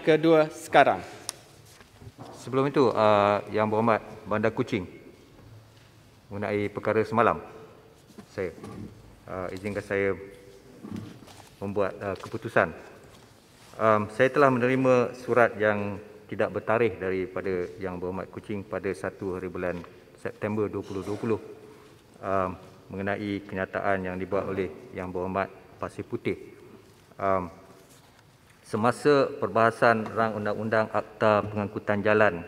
kedua sekarang. Sebelum itu, uh, Yang Berhormat Bandar Kucing mengenai perkara semalam saya uh, izinkan saya membuat uh, keputusan. Um, saya telah menerima surat yang tidak bertarikh daripada Yang Berhormat Kucing pada 1 hari bulan September 2020 um, mengenai kenyataan yang dibuat oleh Yang Berhormat Pasir Putih. Um, semasa perbahasan rang undang-undang Akta Pengangkutan Jalan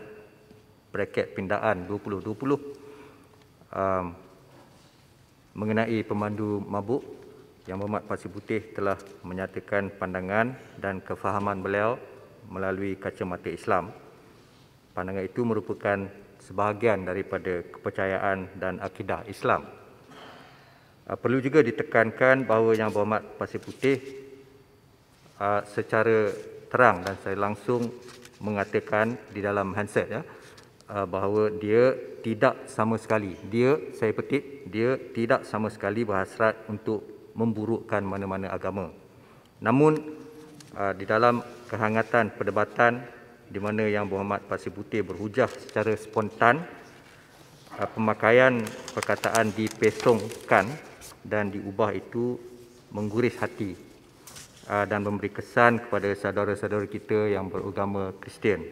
bracket pindaan 2020 um, mengenai pemandu mabuk yang berhormat Pasir Putih telah menyatakan pandangan dan kefahaman beliau melalui kacamata Islam. Pandangan itu merupakan sebahagian daripada kepercayaan dan akidah Islam. Uh, perlu juga ditekankan bahawa Yang Berhormat Pasir Putih Ah, secara terang dan saya langsung mengatakan di dalam handset ya ah, bahawa dia tidak sama sekali dia saya petik dia tidak sama sekali berhasrat untuk memburukkan mana-mana agama namun ah, di dalam kehangatan perdebatan di mana yang Muhammad Pasir Putih berhujah secara spontan pemakaian perkataan dipesongkan dan diubah itu mengguris hati Ah, dan memberi kesan kepada saudara-saudara kita yang beragama Kristian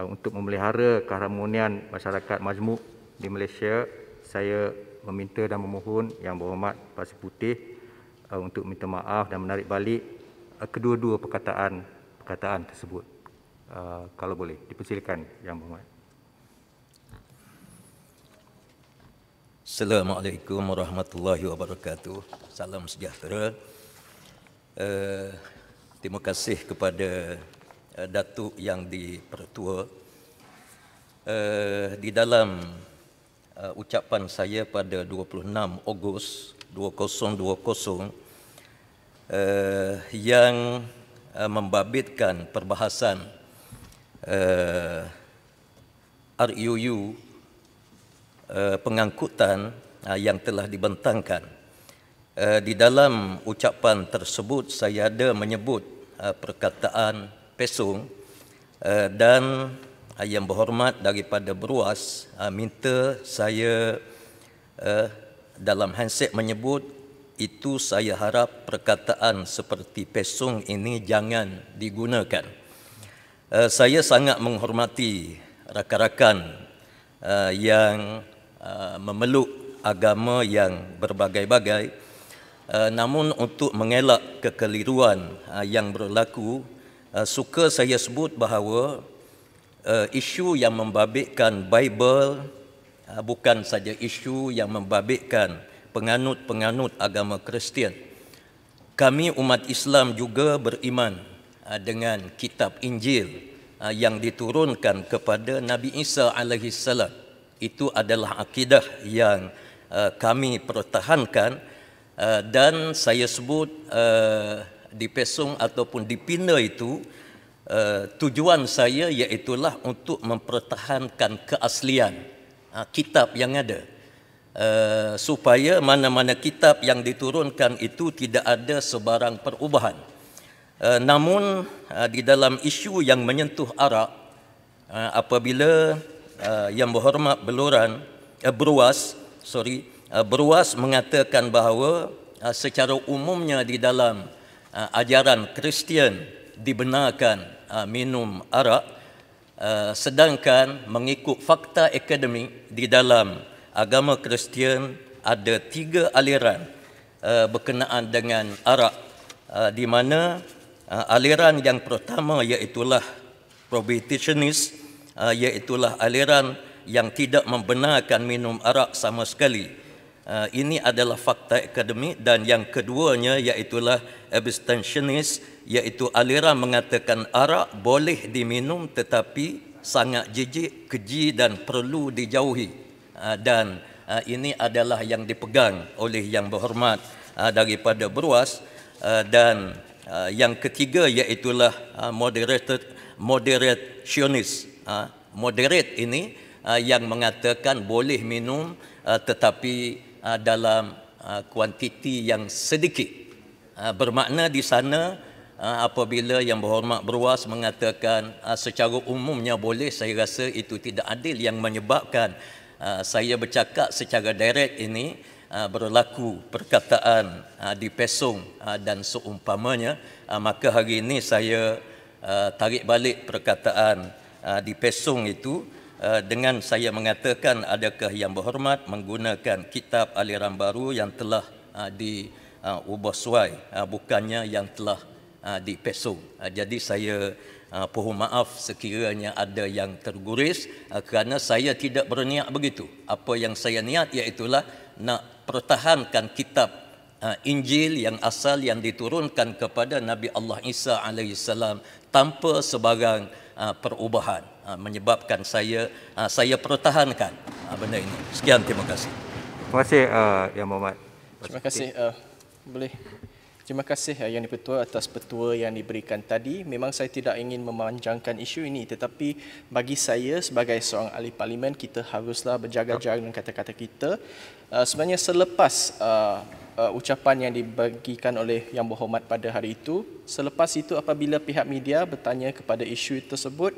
ah, untuk memelihara keharmonian masyarakat majmuk di Malaysia saya meminta dan memohon yang berhormat Pasir Putih ah, untuk minta maaf dan menarik balik kedua-dua perkataan-perkataan tersebut kalau boleh dipersilakan yang berhormat Assalamualaikum warahmatullahi wabarakatuh salam sejahtera Eh, terima kasih kepada uh, Datuk yang dipertua. Uh, di dalam uh, ucapan saya pada 26 Ogos 2020 uh, yang uh, membabitkan perbahasan uh, RUU uh, pengangkutan uh, yang telah dibentangkan uh, di dalam ucapan tersebut saya ada menyebut uh, perkataan pesung uh, dan yang berhormat daripada beruas uh, minta saya uh, dalam handset menyebut itu saya harap perkataan seperti pesung ini jangan digunakan. saya sangat menghormati rakan-rakan yang memeluk agama yang berbagai-bagai. Eh, namun untuk mengelak kekeliruan eh, yang berlaku eh, suka saya sebut bahawa isu yang membabitkan Bible bukan saja isu yang membabitkan penganut-penganut agama Kristian kami umat Islam juga beriman dengan kitab Injil yang diturunkan kepada Nabi Isa alaihissalam itu adalah akidah yang kami pertahankan Eh, dan saya sebut eh, di Pesung ataupun di Pina itu eh, tujuan saya iaitulah untuk mempertahankan keaslian ha, kitab yang ada supaya mana-mana kitab yang diturunkan itu tidak ada sebarang perubahan namun di dalam isu yang menyentuh arak apabila yang berhormat beluran eh, beruas sorry Eh, beruas mengatakan bahawa eh, secara umumnya di dalam eh, ajaran Kristian dibenarkan minum arak sedangkan mengikut fakta akademik di dalam agama Kristian ada tiga aliran berkenaan dengan arak di mana aliran yang pertama iaitulah prohibitionist iaitulah aliran yang tidak membenarkan minum arak sama sekali. Uh, ini adalah fakta akademik dan yang keduanya iaitulah abstentionis, iaitu aliran mengatakan arak boleh diminum tetapi sangat jijik, keji dan perlu dijauhi. Uh, dan uh, ini adalah yang dipegang oleh yang berhormat daripada beruas dan yang ketiga iaitulah moderated moderationis. Moderate ini yang mengatakan boleh minum tetapi Uh, dalam uh, kuantiti yang sedikit. Uh, bermakna di sana apabila yang berhormat beruas mengatakan secara umumnya boleh, saya rasa itu tidak adil yang menyebabkan saya bercakap secara direct ini berlaku perkataan di Pesong dan seumpamanya maka hari ini saya tarik balik perkataan di Pesong itu Eh, dengan saya mengatakan adakah yang berhormat menggunakan kitab aliran baru yang telah eh, diubah eh, suai bukannya yang telah di dipeso. Jadi saya pohon maaf sekiranya ada yang terguris kerana saya tidak berniat begitu. Apa yang saya niat iaitulah nak pertahankan kitab Injil yang asal yang diturunkan kepada Nabi Allah Isa alaihissalam tanpa sebarang perubahan. Ha, menyebabkan saya ha, saya pertahankan ha, benda ini. Sekian terima kasih. Terima kasih uh, Yang Muhammad. Terima kasih uh, boleh Terima kasih eh, Yang di atas petua yang diberikan tadi. Memang saya tidak ingin memanjangkan isu ini tetapi bagi saya sebagai seorang ahli parlimen kita haruslah berjaga-jaga dengan kata-kata kita. Eh, sebenarnya selepas eh, ucapan yang dibagikan oleh Yang Berhormat pada hari itu, selepas itu apabila pihak media bertanya kepada isu tersebut,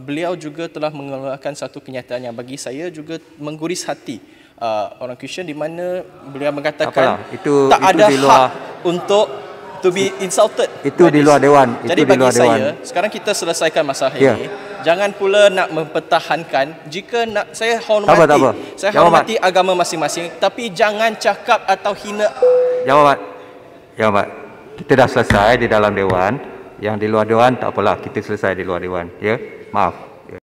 beliau juga telah mengeluarkan satu kenyataan yang bagi saya juga mengguris hati. Uh, orang Kristian di mana beliau mengatakan Apalah, itu, tak itu ada di luar, hak untuk to be insulted. Itu di luar dewan, itu Jadi, di luar dewan. bagi saya, sekarang kita selesaikan masalah ya. ini. Yeah. Jangan pula nak mempertahankan jika nak saya hormati, tak apa, tak apa. saya hormati Jawabat. agama masing-masing, tapi jangan cakap atau hina. Jawabat. Jawabat. Kita dah selesai di dalam dewan, yang di luar dewan tak apalah, kita selesai di luar dewan, ya. Yeah? Maaf.